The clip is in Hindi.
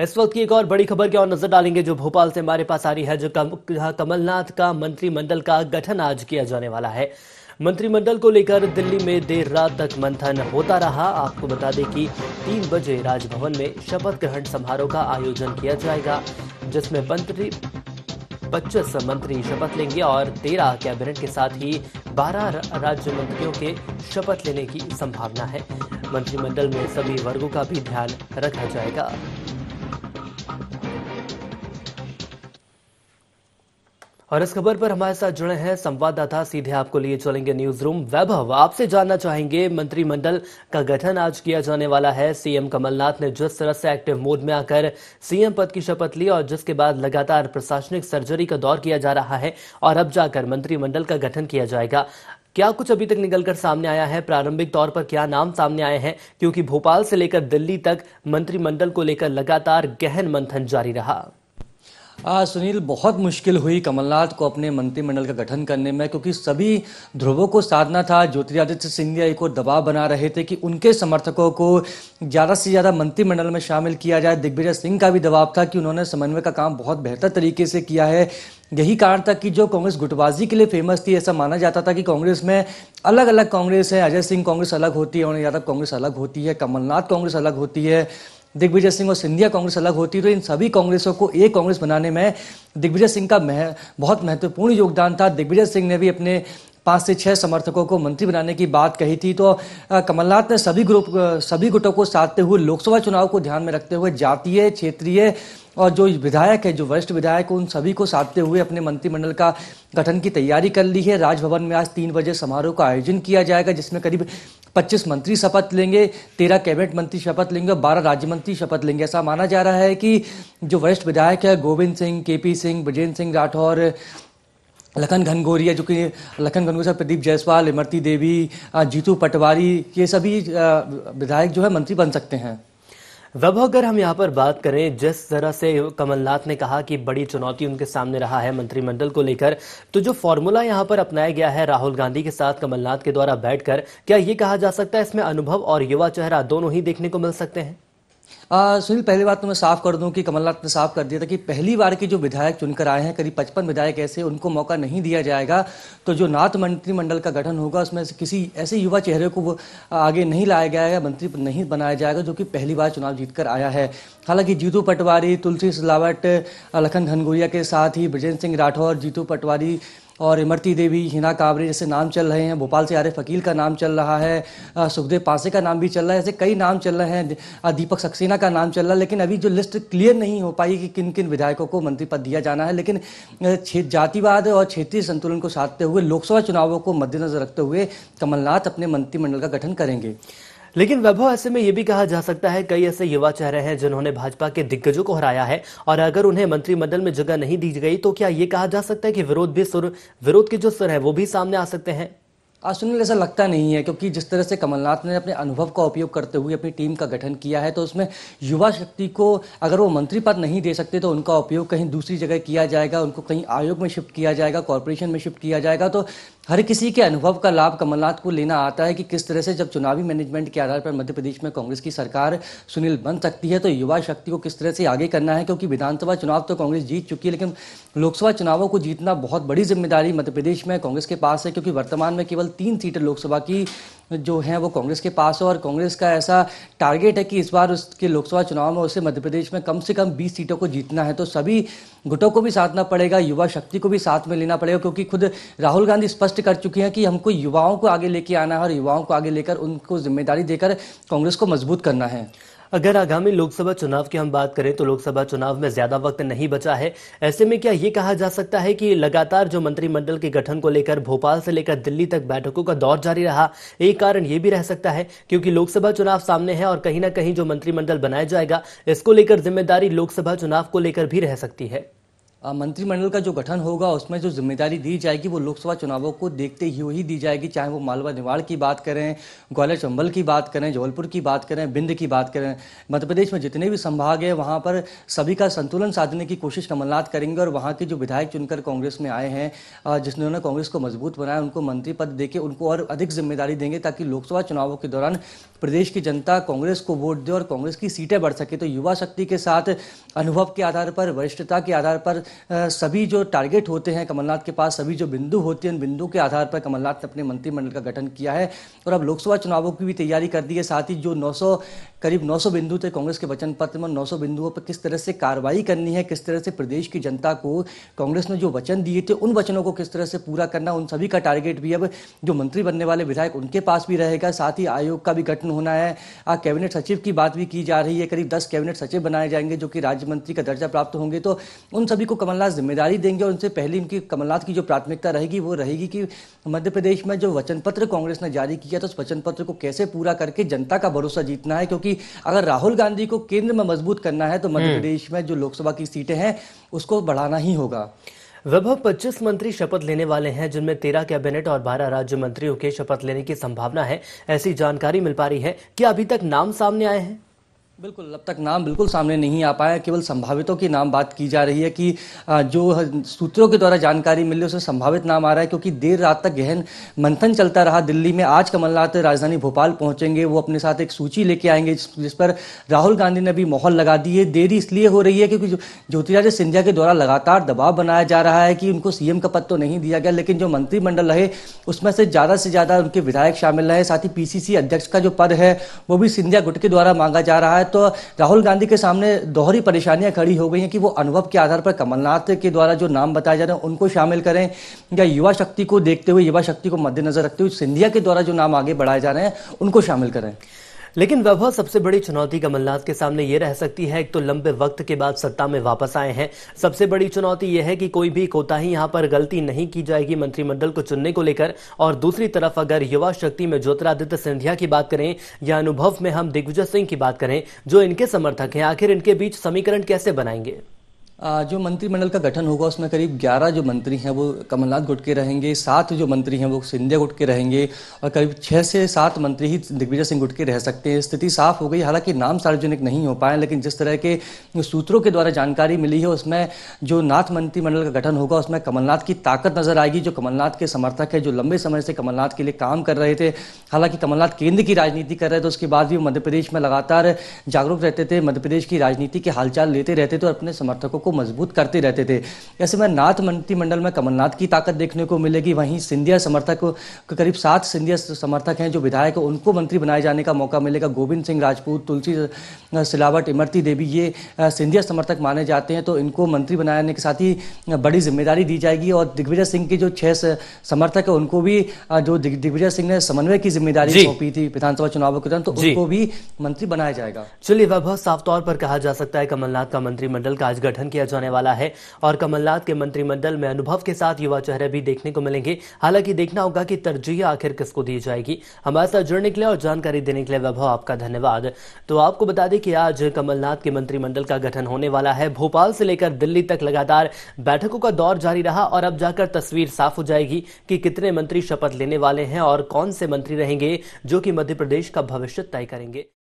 इस वक्त की एक और बड़ी खबर की ओर नजर डालेंगे जो भोपाल से हमारे पास आ रही है जो कम, कमलनाथ का मंत्रिमंडल का गठन आज किया जाने वाला है मंत्रिमंडल को लेकर दिल्ली में देर रात तक मंथन होता रहा आपको बता दें कि तीन बजे राजभवन में शपथ ग्रहण समारोह का आयोजन किया जाएगा जिसमें मंत्री पच्चीस मंत्री शपथ लेंगे और तेरह कैबिनेट के साथ ही बारह राज्य मंत्रियों के शपथ लेने की संभावना है मंत्रिमंडल में सभी वर्गों का भी ध्यान रखा जाएगा और इस खबर पर हमारे साथ जुड़े हैं संवाददाता सीधे आपको लिए चलेंगे न्यूज रूम वैभव आपसे जानना चाहेंगे मंत्रिमंडल का गठन आज किया जाने वाला है सीएम कमलनाथ ने जिस तरह से एक्टिव मोड में आकर सीएम पद की शपथ ली और जिसके बाद लगातार प्रशासनिक सर्जरी का दौर किया जा रहा है और अब जाकर मंत्रिमंडल का गठन किया जाएगा क्या कुछ अभी तक निकलकर सामने आया है प्रारंभिक तौर पर क्या नाम सामने आए हैं क्योंकि भोपाल से लेकर दिल्ली तक मंत्रिमंडल को लेकर लगातार गहन मंथन जारी रहा आ, सुनील बहुत मुश्किल हुई कमलनाथ को अपने मंत्रिमंडल का गठन करने में क्योंकि सभी ध्रुवों को साधना था ज्योतिरादित्य सिंधिया एक और दबाव बना रहे थे कि उनके समर्थकों को ज़्यादा से ज़्यादा मंत्रिमंडल में शामिल किया जाए दिग्विजय सिंह का भी दबाव था कि उन्होंने समन्वय का काम बहुत बेहतर तरीके से किया है यही कारण था कि जो कांग्रेस गुटबाजी के लिए फेमस थी ऐसा माना जाता था कि कांग्रेस में अलग अलग कांग्रेस है अजय सिंह कांग्रेस अलग होती है और यादव कांग्रेस अलग होती है कमलनाथ कांग्रेस अलग होती है दिग्विजय सिंह और सिंधिया कांग्रेस अलग होती तो इन सभी कांग्रेसों को एक कांग्रेस बनाने में दिग्विजय सिंह का मह, बहुत महत्वपूर्ण योगदान था दिग्विजय सिंह ने भी अपने पाँच से छः समर्थकों को मंत्री बनाने की बात कही थी तो कमलनाथ ने सभी ग्रुप सभी गुटों को साधते हुए लोकसभा चुनाव को ध्यान में रखते हुए जातीय क्षेत्रीय और जो विधायक है जो वरिष्ठ विधायक उन सभी को साधते हुए अपने मंत्रिमंडल का गठन की तैयारी कर ली है राजभवन में आज तीन बजे समारोह का आयोजन किया जाएगा जिसमें करीब पच्चीस मंत्री शपथ लेंगे तेरह कैबिनेट मंत्री शपथ लेंगे और बारह राज्य मंत्री शपथ लेंगे ऐसा माना जा रहा है कि जो वरिष्ठ विधायक है गोविंद सिंह पी सिंह ब्रजेंद्र सिंह राठौर लखन घनघोरिया जो कि लखन घनघोरिया प्रदीप जायसवाल इमरती देवी जीतू पटवारी ये सभी विधायक जो है मंत्री बन सकते हैं वैभव अगर हम यहाँ पर बात करें जिस तरह से कमलनाथ ने कहा कि बड़ी चुनौती उनके सामने रहा है मंत्रिमंडल को लेकर तो जो फॉर्मूला यहाँ पर अपनाया गया है राहुल गांधी के साथ कमलनाथ के द्वारा बैठकर क्या ये कहा जा सकता है इसमें अनुभव और युवा चेहरा दोनों ही देखने को मिल सकते हैं सुनील पहली बात तो मैं साफ कर दूं कि कमलनाथ ने साफ कर दिया था कि पहली बार के जो विधायक चुनकर आए हैं करीब पचपन विधायक ऐसे उनको मौका नहीं दिया जाएगा तो जो नाथ मंत्रिमंडल का गठन होगा उसमें किसी ऐसे युवा चेहरे को वो आगे नहीं लाया जाएगा मंत्री नहीं बनाया जाएगा जो कि पहली बार चुनाव कर आया है हालांकि जीतू पटवारी तुलसी सिलावट लखन घनगोरिया के साथ ही ब्रजेंद्र सिंह राठौर जीतू पटवारी और इमरती देवी हिना कावरे जैसे नाम चल रहे हैं भोपाल से आरिफ अकील का नाम चल रहा है सुखदेव पांसे का नाम भी चल रहा है ऐसे कई नाम चल रहे हैं दीपक सक्सेना का नाम चल रहा है लेकिन अभी जो लिस्ट क्लियर नहीं हो पाई कि किन किन विधायकों को मंत्री पद दिया जाना है लेकिन जातिवाद और क्षेत्रीय संतुलन को साधते हुए लोकसभा चुनावों को मद्देनजर रखते हुए कमलनाथ अपने मंत्रिमंडल का गठन करेंगे लेकिन वैभव ऐसे में यह भी कहा जा सकता है कई ऐसे युवा चेहरे हैं जिन्होंने भाजपा के दिग्गजों को हराया है और अगर उन्हें मंत्रिमंडल में जगह नहीं दी गई तो क्या ये कहा जा सकता है कि विरोध भी सुर विरोध के जो सुर है वो भी सामने आ सकते हैं आज सुनील ऐसा लगता नहीं है क्योंकि जिस तरह से कमलनाथ ने अपने अनुभव का उपयोग करते हुए अपनी टीम का गठन किया है तो उसमें युवा शक्ति को अगर वो मंत्री पद नहीं दे सकते तो उनका उपयोग कहीं दूसरी जगह किया जाएगा उनको कहीं आयोग में शिफ्ट किया जाएगा कॉरपोरेशन में शिफ्ट किया जाएगा तो हर किसी के अनुभव का लाभ कमलनाथ को लेना आता है कि किस तरह से जब चुनावी मैनेजमेंट के आधार पर मध्य प्रदेश में कांग्रेस की सरकार सुनील बन सकती है तो युवा शक्ति को किस तरह से आगे करना है क्योंकि विधानसभा चुनाव तो कांग्रेस जीत चुकी है लेकिन लोकसभा चुनावों को जीतना बहुत बड़ी जिम्मेदारी मध्य प्रदेश में कांग्रेस के पास है क्योंकि वर्तमान में केवल तीन सीटें लोकसभा की जो है वो कांग्रेस के पास हो और कांग्रेस का ऐसा टारगेट है कि इस बार उसके लोकसभा चुनाव में उसे मध्य प्रदेश में कम से कम 20 सीटों को जीतना है तो सभी गुटों को भी साधना पड़ेगा युवा शक्ति को भी साथ में लेना पड़ेगा क्योंकि खुद राहुल गांधी स्पष्ट कर चुके हैं कि हमको युवाओं को आगे लेके आना है और युवाओं को आगे लेकर उनको जिम्मेदारी देकर कांग्रेस को मजबूत करना है अगर आगामी लोकसभा चुनाव की हम बात करें तो लोकसभा चुनाव में ज्यादा वक्त नहीं बचा है ऐसे में क्या ये कहा जा सकता है कि लगातार जो मंत्रिमंडल के गठन को लेकर भोपाल से लेकर दिल्ली तक बैठकों का दौर जारी रहा एक कारण ये भी रह सकता है क्योंकि लोकसभा चुनाव सामने है और कहीं ना कहीं जो मंत्रिमंडल बनाया जाएगा इसको लेकर जिम्मेदारी लोकसभा चुनाव को लेकर भी रह सकती है मंत्रिमंडल का जो गठन होगा उसमें जो जिम्मेदारी दी जाएगी वो लोकसभा चुनावों को देखते ही ही दी जाएगी चाहे वो मालवा निवाड़ की बात करें ग्वालियर चंबल की बात करें जबलपुर की बात करें बिंद की बात करें मध्य प्रदेश में जितने भी संभाग हैं वहाँ पर सभी का संतुलन साधने की कोशिश कमलनाथ करेंगे और वहाँ के जो विधायक चुनकर कांग्रेस में आए हैं उन्होंने कांग्रेस को मजबूत बनाया उनको मंत्री पद दे उनको और अधिक जिम्मेदारी देंगे ताकि लोकसभा चुनावों के दौरान प्रदेश की जनता कांग्रेस को वोट दे और कांग्रेस की सीटें बढ़ सके तो युवा शक्ति के साथ अनुभव के आधार पर वरिष्ठता के आधार पर सभी जो टारगेट होते हैं कमलनाथ के पास सभी जो बिंदु होते हैं उन बिंदु के आधार पर कमलनाथ ने अपने मंत्रिमंडल का गठन किया है और अब लोकसभा चुनावों की भी तैयारी कर दी है साथ ही जो नौ करीब 900 बिंदु थे कांग्रेस के वचन पत्र में 900 बिंदुओं पर किस तरह से कार्रवाई करनी है किस तरह से प्रदेश की जनता को कांग्रेस ने जो वचन दिए थे उन वचनों को किस तरह से पूरा करना उन सभी का टारगेट भी अब जो मंत्री बनने वाले विधायक उनके पास भी रहेगा साथ ही आयोग का भी गठन होना है कैबिनेट सचिव की बात भी की जा रही है करीब दस कैबिनेट सचिव बनाए जाएंगे जो कि राज्य मंत्री का दर्जा प्राप्त होंगे तो उन सभी को कमलनाथ जिम्मेदारी देंगे और उनसे पहले इनकी कमलनाथ की जो प्राथमिकता रहेगी वो रहेगी कि मध्य प्रदेश में जो वचन पत्र कांग्रेस ने जारी किया था उस वचन पत्र को कैसे पूरा करके जनता का भरोसा जीतना है क्योंकि कि अगर राहुल गांधी को केंद्र में मजबूत करना है तो हम्म। मध्य प्रदेश में जो लोकसभा की सीटें हैं उसको बढ़ाना ही होगा वैभव 25 मंत्री शपथ लेने वाले हैं जिनमें 13 कैबिनेट और 12 राज्य मंत्रियों के शपथ लेने की संभावना है ऐसी जानकारी मिल पा रही है क्या अभी तक नाम सामने आए हैं बिल्कुल अब तक नाम बिल्कुल सामने नहीं आ पाया केवल संभावितों की नाम बात की जा रही है कि जो सूत्रों के द्वारा जानकारी मिली उसमें संभावित नाम आ रहा है क्योंकि देर रात तक गहन मंथन चलता रहा दिल्ली में आज कमलनाथ राजधानी भोपाल पहुंचेंगे वो अपने साथ एक सूची लेके आएंगे जिस पर राहुल गांधी ने भी माहौल लगा दी है देरी इसलिए हो रही है क्योंकि ज्योतिरादित्य सिंधिया के द्वारा लगातार दबाव बनाया जा रहा है कि उनको सीएम का पद तो नहीं दिया गया लेकिन जो मंत्रिमंडल रहे उसमें से ज़्यादा से ज़्यादा उनके विधायक शामिल रहे साथ ही पीसीसी अध्यक्ष का जो पद है वो भी सिंधिया गुट के द्वारा मांगा जा रहा है तो राहुल गांधी के सामने दोहरी परेशानियां खड़ी हो गई हैं कि वो अनुभव के आधार पर कमलनाथ के द्वारा जो नाम बताए जा रहे हैं उनको शामिल करें या युवा शक्ति को देखते हुए युवा शक्ति को मद्देनजर रखते हुए सिंधिया के द्वारा जो नाम आगे बढ़ाए जा रहे हैं उनको शामिल करें लेकिन वैभव सबसे बड़ी चुनौती कमलनाथ के सामने ये रह सकती है एक तो लंबे वक्त के बाद सत्ता में वापस आए हैं सबसे बड़ी चुनौती यह है कि कोई भी कोताही यहाँ पर गलती नहीं की जाएगी मंत्रिमंडल को चुनने को लेकर और दूसरी तरफ अगर युवा शक्ति में ज्योतिरादित्य सिंधिया की बात करें या अनुभव में हम दिग्विजय सिंह की बात करें जो इनके समर्थक हैं आखिर इनके बीच समीकरण कैसे बनाएंगे जो मंत्रिमंडल का गठन होगा उसमें करीब 11 जो मंत्री हैं वो कमलनाथ गुट के रहेंगे सात जो मंत्री हैं वो सिंधिया गुट के रहेंगे और करीब छः से सात मंत्री ही दिग्विजय सिंह गुट के रह सकते हैं स्थिति साफ हो गई हालांकि नाम सार्वजनिक नहीं हो पाए लेकिन जिस तरह के सूत्रों के द्वारा जानकारी मिली है उसमें जो नाथ मंत्रिमंडल का गठन होगा उसमें कमलनाथ की ताकत नजर आएगी जो कमलनाथ के समर्थक है जो लंबे समय से कमलनाथ के लिए काम कर रहे थे हालांकि कमलनाथ केंद्र की राजनीति कर रहे थे उसके बाद भी मध्य प्रदेश में लगातार जागरूक रहते थे मध्य प्रदेश की राजनीति के हालचाल लेते रहते थे और अपने समर्थकों को को मजबूत करते रहते थे ऐसे में नाथ मंत्रिमंडल में कमलनाथ की ताकत देखने को मिलेगी वहीं सिंधिया समर्थक करीब सात सिंधिया समर्थक हैं जो विधायक है उनको मंत्री बनाए जाने का मौका मिलेगा गोविंद सिंह राजपूत तुलसी सिलावट इमरती देवी ये सिंधिया समर्थक माने जाते हैं तो इनको मंत्री बनाने के साथ ही बड़ी जिम्मेदारी दी जाएगी और दिग्विजय सिंह के जो छह समर्थक है उनको भी जो दिग्विजय सिंह ने समन्वय की जिम्मेदारी सौंपी थी विधानसभा चुनावों के दौरान तो उनको भी मंत्री बनाया जाएगा चलिए वह बहुत साफ तौर पर कहा जा सकता है कमलनाथ का मंत्रिमंडल का आज गठन किया किया जाने वाला है और कमलनाथ के मंत्रिमंडल में अनुभव के साथ युवा चेहरे भी देखने को मिलेंगे हालांकि देखना होगा कि तरजीह आखिर किसको दी जाएगी हमारे साथ जुड़ने के लिए और जानकारी देने के लिए वैभव आपका धन्यवाद तो आपको बता दें कि आज कमलनाथ के मंत्रिमंडल का गठन होने वाला है भोपाल से लेकर दिल्ली तक लगातार बैठकों का दौर जारी रहा और अब जाकर तस्वीर साफ हो जाएगी कि कितने मंत्री शपथ लेने वाले हैं और कौन से मंत्री रहेंगे जो कि मध्य प्रदेश का भविष्य तय करेंगे